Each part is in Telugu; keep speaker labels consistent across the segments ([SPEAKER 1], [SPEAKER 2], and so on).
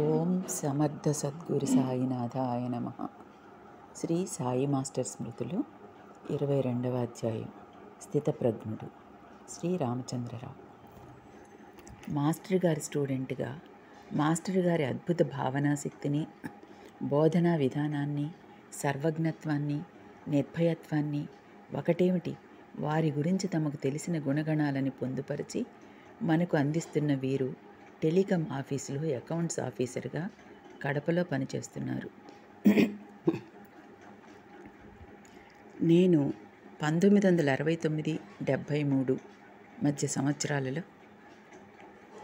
[SPEAKER 1] ఓం సమర్థ సద్గురు సాయినాథాయ నమ శ్రీ సాయి మాస్టర్ స్మృతులు ఇరవై రెండవ అధ్యాయం స్థితప్రజ్ఞుడు శ్రీ రామచంద్రరావు మాస్టర్ గారి స్టూడెంట్గా మాస్టర్ గారి అద్భుత భావనాశక్తిని బోధనా విధానాన్ని సర్వజ్ఞత్వాన్ని నిర్భయత్వాన్ని ఒకటేమిటి వారి గురించి తమకు తెలిసిన గుణగణాలని పొందుపరిచి మనకు అందిస్తున్న వీరు టెలికాం ఆఫీసులో అకౌంట్స్ ఆఫీసర్గా కడపలో పనిచేస్తున్నారు నేను పంతొమ్మిది వందల అరవై తొమ్మిది డెబ్భై మూడు మధ్య సంవత్సరాలలో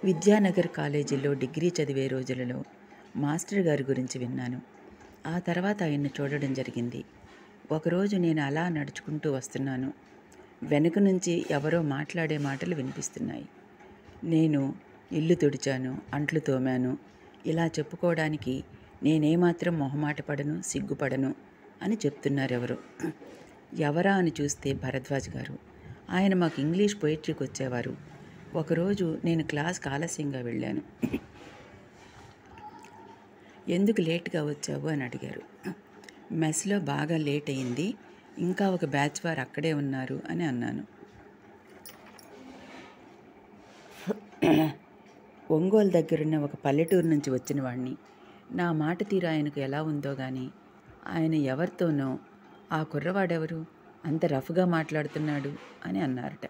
[SPEAKER 1] విద్యానగర్ కాలేజీలో డిగ్రీ చదివే రోజులలో మాస్టర్ గారి గురించి విన్నాను ఆ తర్వాత ఆయన్ను చూడడం జరిగింది ఒకరోజు నేను అలా నడుచుకుంటూ వస్తున్నాను వెనుక నుంచి ఎవరో మాట్లాడే మాటలు వినిపిస్తున్నాయి నేను ఇల్లు తుడిచాను అంట్లు తోమాను ఇలా చెప్పుకోవడానికి నేనేమాత్రం మొహమాట పడను సిగ్గుపడను అని చెప్తున్నారెవరు ఎవరా అని చూస్తే భరద్వాజ్ గారు ఆయన మాకు ఇంగ్లీష్ పొయిట్రీకి వచ్చేవారు ఒకరోజు నేను క్లాస్కి ఆలస్యంగా వెళ్ళాను ఎందుకు లేట్గా వచ్చావు అని అడిగారు మెస్లో బాగా లేట్ అయింది ఇంకా ఒక బ్యాచ్ వారు అక్కడే ఉన్నారు అని అన్నాను ఒంగోలు దగ్గరున్న ఒక పల్లెటూరు నుంచి వచ్చిన వాణ్ణి నా మాట తీరు ఆయనకు ఎలా ఉందో గాని ఆయన ఎవరితోనో ఆ కుర్రవాడెవరు అంత రఫ్గా మాట్లాడుతున్నాడు అని అన్నారట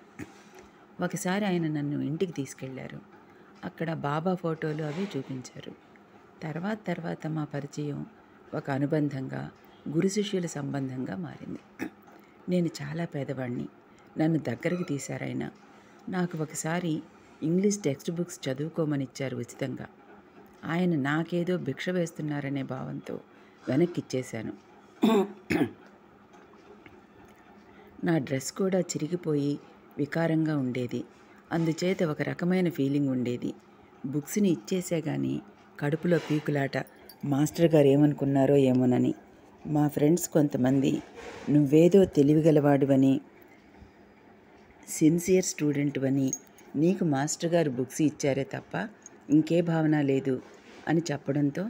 [SPEAKER 1] ఒకసారి ఆయన నన్ను ఇంటికి తీసుకెళ్లారు అక్కడ బాబా ఫోటోలు అవి చూపించారు తర్వాత తర్వాత మా పరిచయం ఒక అనుబంధంగా గురు శిష్యుల సంబంధంగా మారింది నేను చాలా పేదవాణ్ణి నన్ను దగ్గరికి తీశారైనా నాకు ఒకసారి ఇంగ్లీష్ టెక్స్ట్ బుక్స్ చదువుకోమనిచ్చారు ఉచితంగా ఆయన నాకేదో భిక్ష వేస్తున్నారనే భావంతో వెనక్కిచ్చేశాను నా డ్రెస్ కూడా చిరిగిపోయి వికారంగా ఉండేది అందుచేత ఒక రకమైన ఫీలింగ్ ఉండేది బుక్స్ని ఇచ్చేసే కానీ కడుపులో పీకులాట మాస్టర్ గారు ఏమనుకున్నారో ఏమోనని మా ఫ్రెండ్స్ కొంతమంది నువ్వేదో అని సిన్సియర్ స్టూడెంట్వని నీకు మాస్టర్ గారు బుక్స్ ఇచ్చారే తప్ప ఇంకే భావన లేదు అని చెప్పడంతో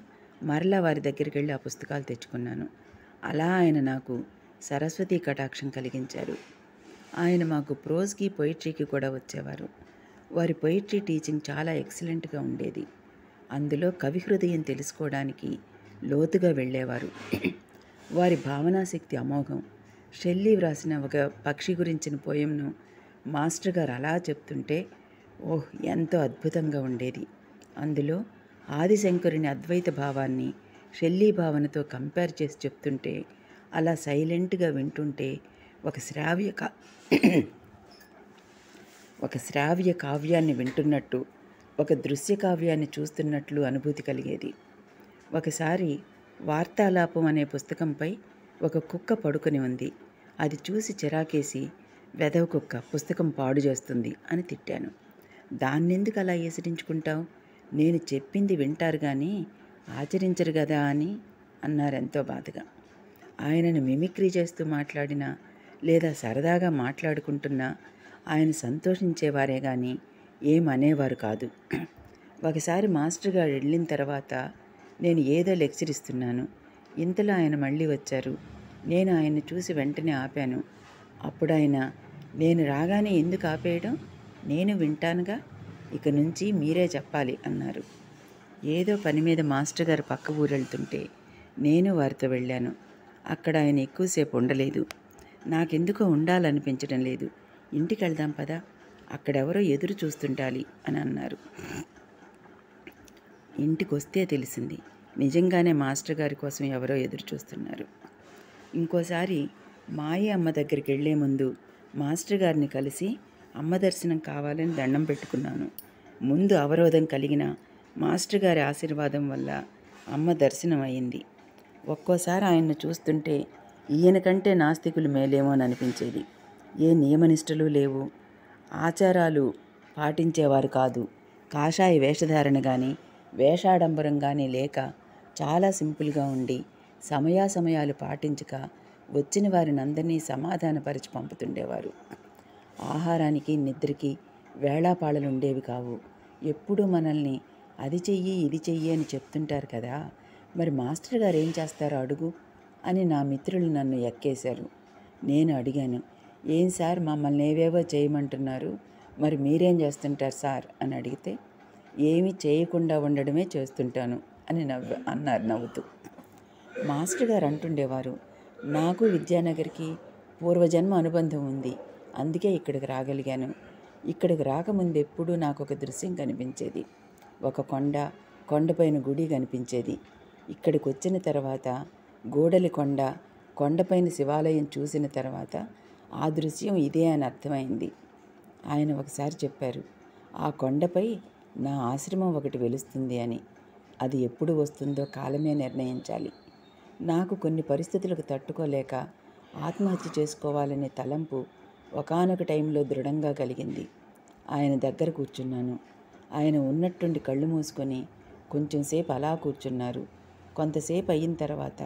[SPEAKER 1] మరలా వారి దగ్గరికి వెళ్ళి ఆ పుస్తకాలు తెచ్చుకున్నాను అలా ఆయన నాకు సరస్వతి కటాక్షం కలిగించారు ఆయన మాకు ప్రోజ్కి పొయిట్రీకి కూడా వచ్చేవారు వారి పొయిట్రీ టీచింగ్ చాలా ఎక్సలెంట్గా ఉండేది అందులో కవి హృదయం తెలుసుకోవడానికి లోతుగా వెళ్ళేవారు వారి భావనాశక్తి అమోఘం షెల్లీ వ్రాసిన ఒక పక్షి గురించిన పోయంను మాస్టర్ గారు అలా చెప్తుంటే ఓహ్ ఎంతో అద్భుతంగా ఉండేది అందులో ఆదిశంకరుని అద్వైత భావాన్ని షెల్లీ భావనతో కంపేర్ చేసి చెప్తుంటే అలా సైలెంట్గా వింటుంటే ఒక శ్రావ్య కా ఒక శ్రావ్య కావ్యాన్ని వింటున్నట్టు ఒక దృశ్య కావ్యాన్ని చూస్తున్నట్లు అనుభూతి కలిగేది ఒకసారి వార్తాలాపం అనే పుస్తకంపై ఒక కుక్క పడుకుని ఉంది అది చూసి చిరాకేసి వెదవ కుక్క పుస్తకం పాడు చేస్తుంది అని తిట్టాను దాన్నెందుకు అలా ఏసిరించుకుంటావు నేను చెప్పింది వింటారు కానీ ఆచరించరు కదా అని అన్నారెంతో బాధగా ఆయనను మిమిక్రీ చేస్తూ మాట్లాడినా లేదా సరదాగా మాట్లాడుకుంటున్నా ఆయన సంతోషించేవారే కానీ ఏమనేవారు కాదు ఒకసారి మాస్టర్ గారు వెళ్ళిన తర్వాత నేను ఏదో లెక్చర్ ఇస్తున్నాను ఇంతలో ఆయన మళ్ళీ వచ్చారు నేను ఆయన్ని చూసి వెంటనే ఆపాను అప్పుడు ఆయన నేను రాగానే ఎందుకు ఆపేయడం నేను వింటానుగా ఇక నుంచి మీరే చెప్పాలి అన్నారు ఏదో పని మీద మాస్టర్ గారు పక్క ఊరెళ్తుంటే నేను వారితో వెళ్ళాను అక్కడ ఆయన ఎక్కువసేపు ఉండలేదు నాకెందుకో ఉండాలనిపించడం లేదు ఇంటికి వెళ్దాం పదా అక్కడెవరో ఎదురు చూస్తుండాలి అని అన్నారు ఇంటికి వస్తే తెలిసింది నిజంగానే మాస్టర్ గారి కోసం ఎవరో ఎదురు చూస్తున్నారు ఇంకోసారి మాయ అమ్మ దగ్గరికి వెళ్లే ముందు మాస్టర్ గారిని కలిసి అమ్మ దర్శనం కావాలని దండం పెట్టుకున్నాను ముందు అవరోధం కలిగిన మాస్టర్ గారి ఆశీర్వాదం వల్ల అమ్మ దర్శనం అయింది ఒక్కోసారి ఆయన్ను చూస్తుంటే ఈయన కంటే నాస్తికులు మేలేమో అని అనిపించేది ఏ నియమనిష్టలు లేవు ఆచారాలు పాటించేవారు కాదు కాషాయ వేషధారణ కానీ వేషాడంబరం కానీ లేక చాలా సింపుల్గా ఉండి సమయాసమయాలు పాటించక వచ్చిన వారిని అందరినీ సమాధానపరిచి పంపుతుండేవారు ఆహారానికి నిద్రకి వేళాపాళలుండేవి కావు ఎప్పుడూ మనల్ని అది చెయ్యి ఇది చెయ్యి అని చెప్తుంటారు కదా మరి మాస్టర్ గారు ఏం చేస్తారో అడుగు అని నా మిత్రులు నన్ను ఎక్కేశారు నేను అడిగాను ఏం సార్ మమ్మల్ని ఏవేవో చేయమంటున్నారు మరి మీరేం చేస్తుంటారు సార్ అని అడిగితే ఏమీ చేయకుండా ఉండడమే చేస్తుంటాను అని నవ్వు అన్నారు నవ్వుతూ మాస్టర్ గారు అంటుండేవారు నాకు విద్యానగర్కి పూర్వజన్మ అనుబంధం ఉంది అందుకే ఇక్కడికి రాగలిగాను ఇక్కడికి రాకముందు ఎప్పుడూ నాకు ఒక దృశ్యం కనిపించేది ఒక కొండ కొండపైన గుడి కనిపించేది ఇక్కడికి వచ్చిన తర్వాత గోడలి కొండ కొండపైన శివాలయం చూసిన తర్వాత ఆ దృశ్యం ఇదే అని అర్థమైంది ఆయన ఒకసారి చెప్పారు ఆ కొండపై నా ఆశ్రమం ఒకటి వెలుస్తుంది అని అది ఎప్పుడు వస్తుందో కాలమే నిర్ణయించాలి నాకు కొన్ని పరిస్థితులకు తట్టుకోలేక ఆత్మహత్య చేసుకోవాలనే తలంపు ఒకనొక టైంలో దృఢంగా కలిగింది ఆయన దగ్గర కూర్చున్నాను ఆయన ఉన్నట్టుండి కళ్ళు మూసుకొని కొంచెంసేపు అలా కూర్చున్నారు కొంతసేపు అయిన తర్వాత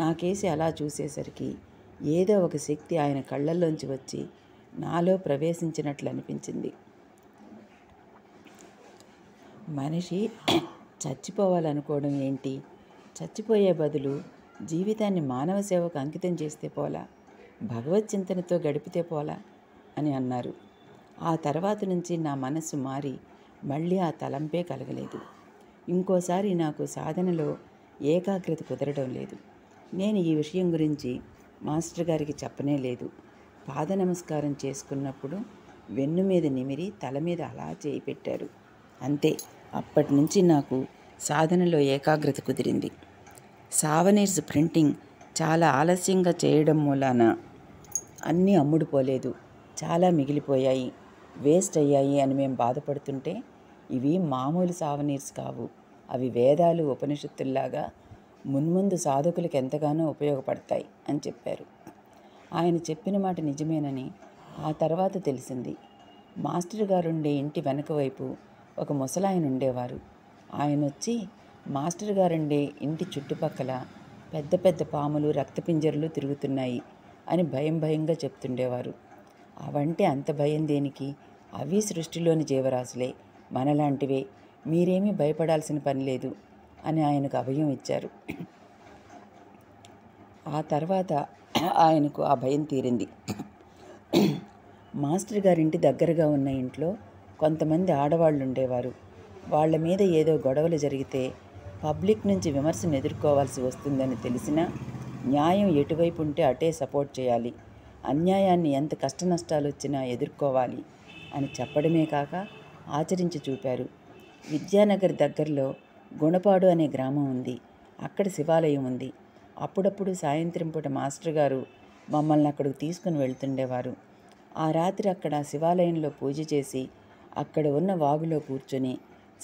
[SPEAKER 1] నాకేసి అలా చూసేసరికి ఏదో ఒక శక్తి ఆయన కళ్ళల్లోంచి వచ్చి నాలో ప్రవేశించినట్లు అనిపించింది మనిషి చచ్చిపోవాలనుకోవడం ఏంటి చచ్చిపోయే బదులు జీవితాన్ని మానవ సేవకు అంకితం చేస్తే పోలా భగవత్ చింతనతో గడిపితే పోలా అని అన్నారు ఆ తర్వాత నుంచి నా మనసు మారి మళ్ళీ ఆ తలంపే కలగలేదు ఇంకోసారి నాకు సాధనలో ఏకాగ్రత కుదరడం లేదు నేను ఈ విషయం గురించి మాస్టర్ గారికి చెప్పనే లేదు పాద నమస్కారం చేసుకున్నప్పుడు వెన్ను మీద నిమిరి తల మీద అలా చేయి పెట్టారు అంతే అప్పటి నుంచి నాకు సాధనలో ఏకాగ్రత కుదిరింది సావనీర్స్ ప్రింటింగ్ చాలా ఆలస్యంగా చేయడం మూలాన అన్నీ అమ్ముడుపోలేదు చాలా మిగిలిపోయాయి వేస్ట్ అయ్యాయి అని మేము బాధపడుతుంటే ఇవి మామూలు సావనీర్స్ కావు అవి వేదాలు ఉపనిషత్తుల్లాగా మున్ముందు సాధకులకు ఎంతగానో ఉపయోగపడతాయి అని చెప్పారు ఆయన చెప్పిన మాట నిజమేనని ఆ తర్వాత తెలిసింది మాస్టర్ గారుండే ఇంటి వెనక వైపు ఒక ముసలాయన ఉండేవారు ఆయన వచ్చి మాస్టర్ గారుండే ఇంటి చుట్టుపక్కల పెద్ద పెద్ద పాములు రక్తపింజరులు తిరుగుతున్నాయి అని భయం భయంగా చెప్తుండేవారు అవంటే అంత భయం దేనికి అవి సృష్టిలోని జీవరాశులే మనలాంటివే మీరేమీ భయపడాల్సిన పని లేదు అని ఆయనకు అభయం ఇచ్చారు ఆ తర్వాత ఆయనకు ఆ భయం తీరింది మాస్టర్ గారింటి దగ్గరగా ఉన్న ఇంట్లో కొంతమంది ఆడవాళ్ళు ఉండేవారు వాళ్ళ మీద ఏదో గొడవలు జరిగితే పబ్లిక్ నుంచి విమర్శను ఎదుర్కోవాల్సి వస్తుందని తెలిసినా న్యాయం ఎటువైపు ఉంటే అటే సపోర్ట్ చేయాలి అన్యాయాన్ని ఎంత కష్ట నష్టాలు వచ్చినా ఎదుర్కోవాలి అని చెప్పడమే కాక ఆచరించి చూపారు విద్యానగర్ దగ్గరలో గుణపాడు అనే గ్రామం ఉంది అక్కడ శివాలయం ఉంది అప్పుడప్పుడు సాయంత్రం పూట మాస్టర్ గారు మమ్మల్ని అక్కడికి తీసుకుని వెళ్తుండేవారు ఆ రాత్రి అక్కడ శివాలయంలో పూజ చేసి అక్కడ ఉన్న వాగులో కూర్చొని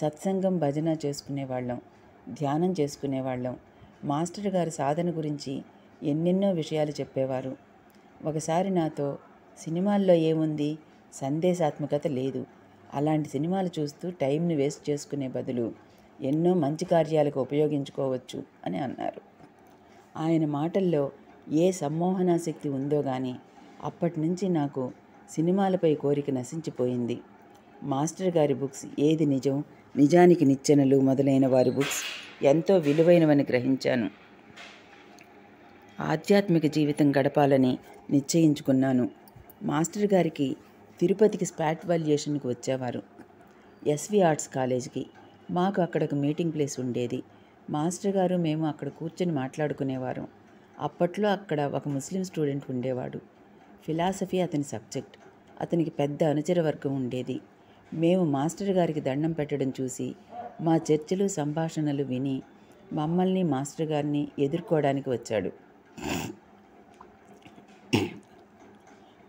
[SPEAKER 1] సత్సంగం భజన చేసుకునేవాళ్ళం ధ్యానం చేసుకునేవాళ్ళం మాస్టర్ గారి సాధన గురించి ఎన్నెన్నో విషయాలు చెప్పేవారు ఒకసారి నాతో సినిమాల్లో ఏముంది సందేశాత్మకత లేదు అలాంటి సినిమాలు చూస్తూ టైంని వేస్ట్ చేసుకునే బదులు ఎన్నో మంచి కార్యాలకు ఉపయోగించుకోవచ్చు అని అన్నారు ఆయన మాటల్లో ఏ సమ్మోహనాశక్తి ఉందో కానీ అప్పటి నుంచి నాకు సినిమాలపై కోరిక నశించిపోయింది మాస్టర్ గారి బుక్స్ ఏది నిజం నిజానికి నిచ్చెనలు మొదలైన వారి బుక్స్ ఎంతో విలువైనవని గ్రహించాను ఆధ్యాత్మిక జీవితం గడపాలని నిశ్చయించుకున్నాను మాస్టర్ గారికి తిరుపతికి స్పాట్ వాల్యుయేషన్కి వచ్చేవారు ఎస్వి ఆర్ట్స్ కాలేజ్కి మాకు అక్కడ ఒక మీటింగ్ ప్లేస్ ఉండేది మాస్టర్ గారు మేము అక్కడ కూర్చొని మాట్లాడుకునేవారు అప్పట్లో అక్కడ ఒక ముస్లిం స్టూడెంట్ ఉండేవాడు ఫిలాసఫీ అతని సబ్జెక్ట్ అతనికి పెద్ద అనుచర వర్గం ఉండేది మేము మాస్టర్ గారికి దండం పెట్టడం చూసి మా చర్చలు సంభాషణలు విని మమ్మల్ని మాస్టర్ గారిని ఎదుర్కోవడానికి వచ్చాడు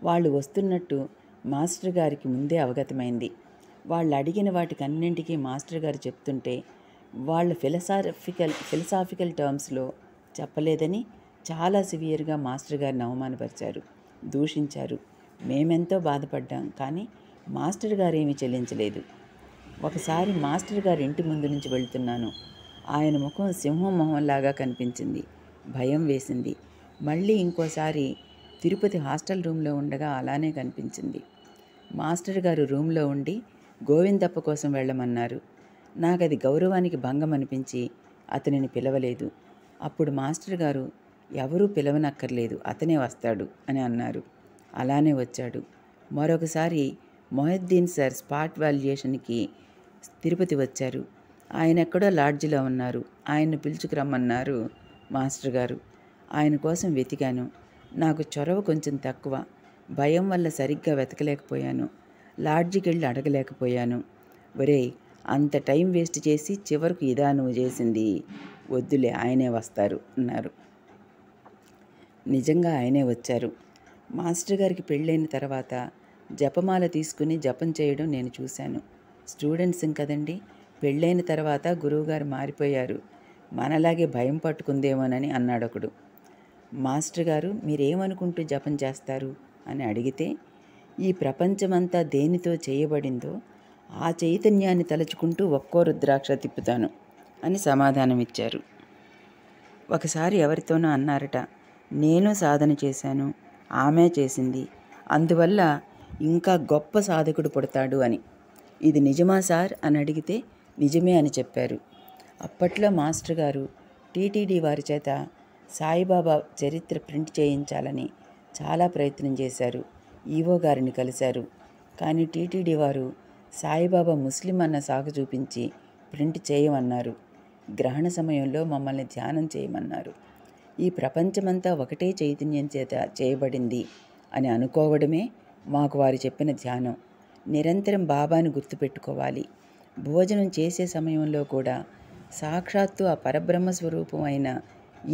[SPEAKER 1] వాళ్ళు వస్తున్నట్టు మాస్టర్ గారికి ముందే అవగతమైంది వాళ్ళు అడిగిన వాటికన్నింటికీ మాస్టర్ గారు చెప్తుంటే వాళ్ళు ఫిలసాఫికల్ ఫిలసాఫికల్ టర్మ్స్లో చెప్పలేదని చాలా సివియర్గా మాస్టర్ గారిని అవమానపరిచారు దూషించారు మేమెంతో బాధపడ్డాం కానీ మాస్టర్ గారు ఏమీ చెల్లించలేదు ఒకసారి మాస్టర్ గారి ఇంటి ముందు నుంచి వెళ్తున్నాను ఆయన ముఖం సింహం మొహంలాగా కనిపించింది భయం వేసింది మళ్ళీ ఇంకోసారి తిరుపతి హాస్టల్ రూమ్లో ఉండగా అలానే కనిపించింది మాస్టర్ గారు రూమ్లో ఉండి గోవిందప్ప కోసం వెళ్ళమన్నారు నాకు అది గౌరవానికి భంగం అనిపించి అతనిని పిలవలేదు అప్పుడు మాస్టర్ గారు ఎవరూ పిలవనక్కర్లేదు అతనే వస్తాడు అని అన్నారు అలానే వచ్చాడు మరొకసారి మొహద్దీన్ సార్ స్పాట్ వాల్యుయేషన్కి తిరుపతి వచ్చారు ఆయన ఎక్కడో లాడ్జిలో ఉన్నారు ఆయన్ను పిలుచుకురమ్మన్నారు మాస్టర్ గారు ఆయన కోసం వెతికాను నాకు చొరవ కొంచెం తక్కువ భయం వల్ల సరిగ్గా వెతకలేకపోయాను లాడ్జికి వెళ్ళి అడగలేకపోయాను ఒరే అంత టైం వేస్ట్ చేసి చివరకు ఇదా నువ్వు చేసింది వద్దులే ఆయనే వస్తారు అన్నారు నిజంగా ఆయనే వచ్చారు మాస్టర్ గారికి పెళ్ళైన తర్వాత జపమాల తీసుకుని జపం చేయడం నేను చూశాను స్టూడెంట్స్ కదండి పెళ్ళైన తర్వాత గురువుగారు మారిపోయారు మనలాగే భయం పట్టుకుందేమోనని అన్నాడొకడు మాస్టర్ గారు మీరేమనుకుంటూ జపం చేస్తారు అని అడిగితే ఈ ప్రపంచమంతా దేనితో చేయబడిందో ఆ చైతన్యాన్ని తలుచుకుంటూ ఒక్కో రుద్రాక్ష తిప్పుతాను అని సమాధానమిచ్చారు ఒకసారి ఎవరితోనో అన్నారట నేను సాధన చేశాను ఆమె చేసింది అందువల్ల ఇంకా గొప్ప సాధకుడు పుడతాడు అని ఇది నిజమా సార్ అని అడిగితే నిజమే అని చెప్పారు అప్పట్లో మాస్టర్ గారు టీటీడీ వారి చేత సాయిబాబా చరిత్ర ప్రింట్ చేయించాలని చాలా ప్రయత్నం చేశారు ఈవో గారిని కలిశారు కానీ టీటీడీ వారు సాయిబాబా ముస్లిం అన్న సాగు చూపించి ప్రింట్ చేయమన్నారు గ్రహణ సమయంలో మమ్మల్ని ధ్యానం చేయమన్నారు ఈ ప్రపంచమంతా ఒకటే చైతన్యం చేత చేయబడింది అని అనుకోవడమే మాకు వారు చెప్పిన ధ్యానం నిరంతరం బాబాను గుర్తుపెట్టుకోవాలి భోజనం చేసే సమయంలో కూడా సాక్షాత్తు ఆ పరబ్రహ్మ స్వరూపమైన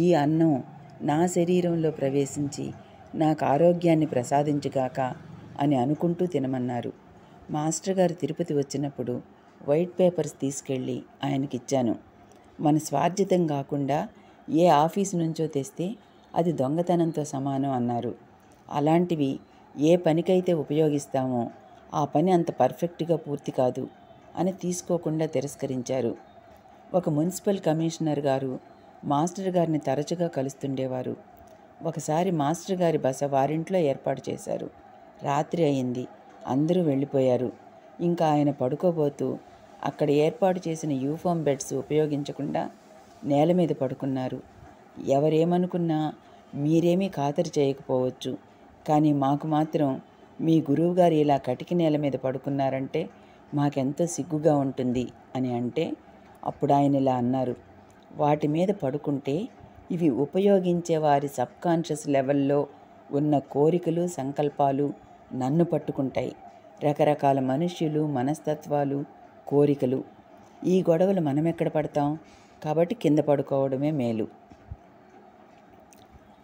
[SPEAKER 1] ఈ అన్నం నా శరీరంలో ప్రవేశించి నాకు ఆరోగ్యాన్ని ప్రసాదించుగాక అని అనుకుంటూ తినమన్నారు మాస్టర్ గారు తిరుపతి వచ్చినప్పుడు వైట్ పేపర్స్ తీసుకెళ్ళి ఆయనకిచ్చాను మన స్వార్జితం కాకుండా ఏ ఆఫీస్ నుంచో తెస్తే అది దొంగతనంతో సమానం అన్నారు అలాంటివి ఏ పనికైతే ఉపయోగిస్తామో ఆ పని అంత పర్ఫెక్ట్గా పూర్తి కాదు అని తీసుకోకుండా తిరస్కరించారు ఒక మున్సిపల్ కమిషనర్ గారు మాస్టర్ గారిని తరచుగా కలుస్తుండేవారు ఒకసారి మాస్టర్ గారి బస వారింట్లో ఏర్పాటు చేశారు రాత్రి అయింది అందరూ వెళ్ళిపోయారు ఇంకా ఆయన పడుకోబోతూ అక్కడ ఏర్పాటు చేసిన యూఫామ్ బెడ్స్ ఉపయోగించకుండా నేల మీద పడుకున్నారు ఎవరేమనుకున్నా మీరేమీ ఖాతరు చేయకపోవచ్చు కానీ మాకు మాత్రం మీ గురువుగారు ఇలా కటికి నేల మీద పడుకున్నారంటే మాకెంతో సిగ్గుగా ఉంటుంది అని అంటే అప్పుడు ఆయన ఇలా అన్నారు వాటి మీద పడుకుంటే ఇవి ఉపయోగించే వారి సబ్కాన్షియస్ లెవెల్లో ఉన్న కోరికలు సంకల్పాలు నన్ను పట్టుకుంటాయి రకరకాల మనుష్యులు మనస్తత్వాలు కోరికలు ఈ గొడవలు మనం ఎక్కడ పడతాం కాబట్టి కింద పడుకోవడమే మేలు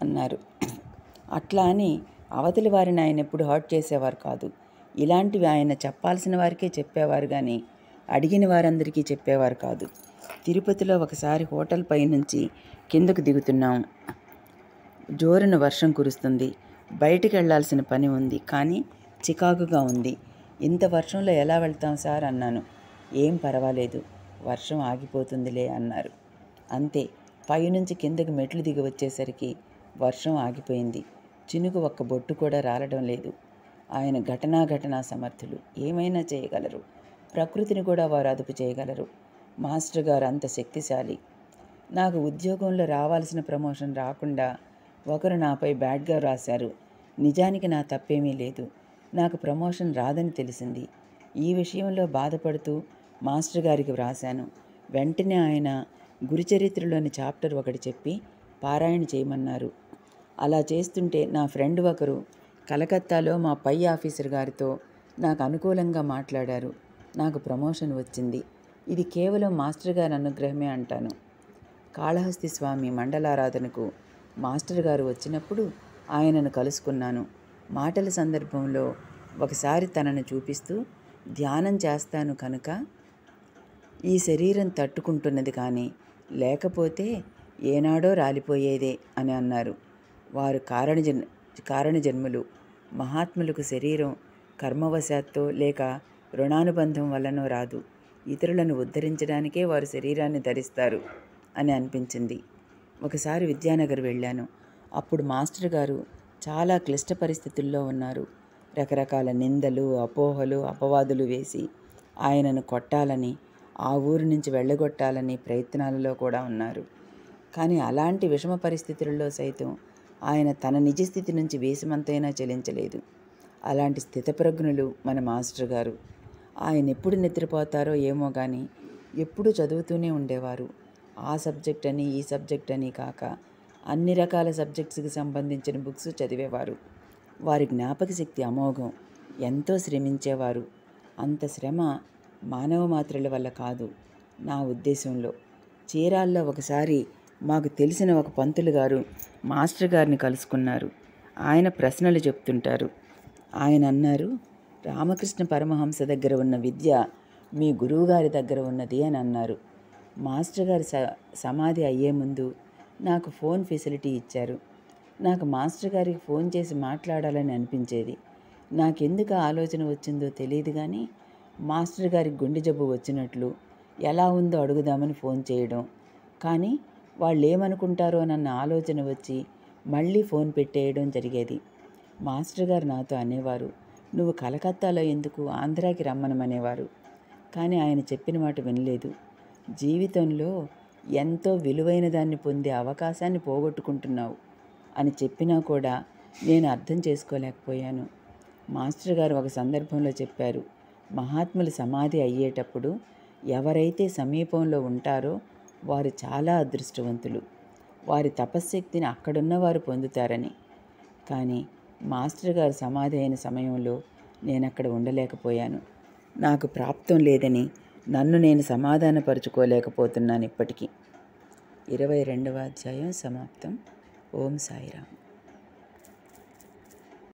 [SPEAKER 1] అన్నారు అట్లా అని అవతలి వారిని ఆయన ఎప్పుడు హర్ట్ చేసేవారు కాదు ఇలాంటివి ఆయన చెప్పాల్సిన వారికే చెప్పేవారు కానీ అడిగిన వారందరికీ చెప్పేవారు కాదు తిరుపతిలో ఒకసారి హోటల్ పై నుంచి కిందకు దిగుతున్నాం జోరున వర్షం కురుస్తుంది బయటికి వెళ్లాల్సిన పని ఉంది కానీ చికాకుగా ఉంది ఇంత వర్షంలో ఎలా వెళ్తాం సార్ అన్నాను ఏం పర్వాలేదు వర్షం ఆగిపోతుందిలే అన్నారు అంతే పైనుంచి కిందకు మెట్లు దిగి వచ్చేసరికి వర్షం ఆగిపోయింది చినుకు ఒక్క బొట్టు కూడా రాలడం లేదు ఆయన ఘటనా ఘటనా సమర్థులు ఏమైనా చేయగలరు ప్రకృతిని కూడా వారు అదుపు చేయగలరు మాస్టర్ గారు అంత శక్తిశాలి నాకు ఉద్యోగంలో రావాల్సిన ప్రమోషన్ రాకుండా ఒకరు నాపై బ్యాడ్గా రాశారు నిజానికి నా తప్పేమీ లేదు నాకు ప్రమోషన్ రాదని తెలిసింది ఈ విషయంలో బాధపడుతూ మాస్టర్ గారికి వ్రాశాను వెంటనే ఆయన గురుచరిత్రలోని చాప్టర్ ఒకటి చెప్పి పారాయణ చేయమన్నారు అలా చేస్తుంటే నా ఫ్రెండ్ ఒకరు కలకత్తాలో మా పై ఆఫీసర్ గారితో నాకు అనుకూలంగా మాట్లాడారు నాకు ప్రమోషన్ వచ్చింది ఇది కేవలం మాస్టర్ గారి అనుగ్రహమే అంటాను కాళహస్తి స్వామి మండలారాధనకు మాస్టర్ గారు వచ్చినప్పుడు ఆయనను కలుసుకున్నాను మాటల సందర్భంలో ఒకసారి తనను చూపిస్తూ ధ్యానం చేస్తాను కనుక ఈ శరీరం తట్టుకుంటున్నది కానీ లేకపోతే ఏనాడో రాలిపోయేదే అని అన్నారు వారు కారణ జన్ కారణ జన్ములు మహాత్ములకు శరీరం కర్మవశాత్తు లేక రుణానుబంధం వల్లనో రాదు ఇతరులను ఉద్ధరించడానికే వారు శరీరాన్ని ధరిస్తారు అని అనిపించింది ఒకసారి విద్యానగర్ వెళ్ళాను అప్పుడు మాస్టర్ గారు చాలా క్లిష్ట పరిస్థితుల్లో ఉన్నారు రకరకాల నిందలు అపోహలు అపవాదులు వేసి ఆయనను కొట్టాలని ఆ ఊరు నుంచి వెళ్ళగొట్టాలని ప్రయత్నాలలో కూడా ఉన్నారు కానీ అలాంటి విషమ పరిస్థితుల్లో సైతం ఆయన తన నిజస్థితి నుంచి వేషమంతైనా చెలించలేదు అలాంటి స్థితప్రజ్ఞులు మన మాస్టర్ గారు ఆయన ఎప్పుడు నిద్రపోతారో ఏమో కానీ ఎప్పుడు చదువుతూనే ఉండేవారు ఆ సబ్జెక్ట్ అని ఈ సబ్జెక్ట్ అని కాక అన్ని రకాల సబ్జెక్ట్స్కి సంబంధించిన బుక్స్ చదివేవారు వారి జ్ఞాపక శక్తి అమోఘం ఎంతో శ్రమించేవారు అంత శ్రమ మానవ మాత్రల వల్ల కాదు నా ఉద్దేశంలో చీరాల్లో ఒకసారి మాకు తెలిసిన ఒక పంతులు గారు మాస్టర్ గారిని కలుసుకున్నారు ఆయన ప్రశ్నలు చెప్తుంటారు ఆయన అన్నారు రామకృష్ణ పరమహంస దగ్గర ఉన్న విద్య మీ గురువుగారి దగ్గర ఉన్నది అని అన్నారు మాస్టర్ గారి స సమాధి అయ్యే ముందు నాకు ఫోన్ ఫెసిలిటీ ఇచ్చారు నాకు మాస్టర్ గారికి ఫోన్ చేసి మాట్లాడాలని అనిపించేది నాకెందుకు ఆలోచన వచ్చిందో తెలియదు కానీ మాస్టర్ గారికి గుండె జబ్బు వచ్చినట్లు ఎలా ఉందో అడుగుదామని ఫోన్ చేయడం కానీ వాళ్ళు ఏమనుకుంటారో అన్న ఆలోచన వచ్చి మళ్ళీ ఫోన్ పెట్టేయడం జరిగేది మాస్టర్ గారు నాతో అనేవారు నువ్వు కలకత్తాలో ఎందుకు ఆంధ్రాకి రమ్మనమనేవారు కానీ ఆయన చెప్పిన మాట వినలేదు జీవితంలో ఎంతో విలువైన దాన్ని పొందే అవకాశాన్ని పోగొట్టుకుంటున్నావు అని చెప్పినా కూడా నేను అర్థం చేసుకోలేకపోయాను మాస్టర్ గారు ఒక సందర్భంలో చెప్పారు మహాత్ములు సమాధి అయ్యేటప్పుడు ఎవరైతే సమీపంలో ఉంటారో వారు చాలా అదృష్టవంతులు వారి తపశ్శక్తిని అక్కడున్న వారు పొందుతారని కానీ మాస్టర్ గారు సమాధి అయిన సమయంలో నేను అక్కడ ఉండలేకపోయాను నాకు ప్రాప్తం లేదని నన్ను నేను సమాధానపరుచుకోలేకపోతున్నాను ఇప్పటికీ ఇరవై రెండవ అధ్యాయం సమాప్తం ఓం సాయిరామ్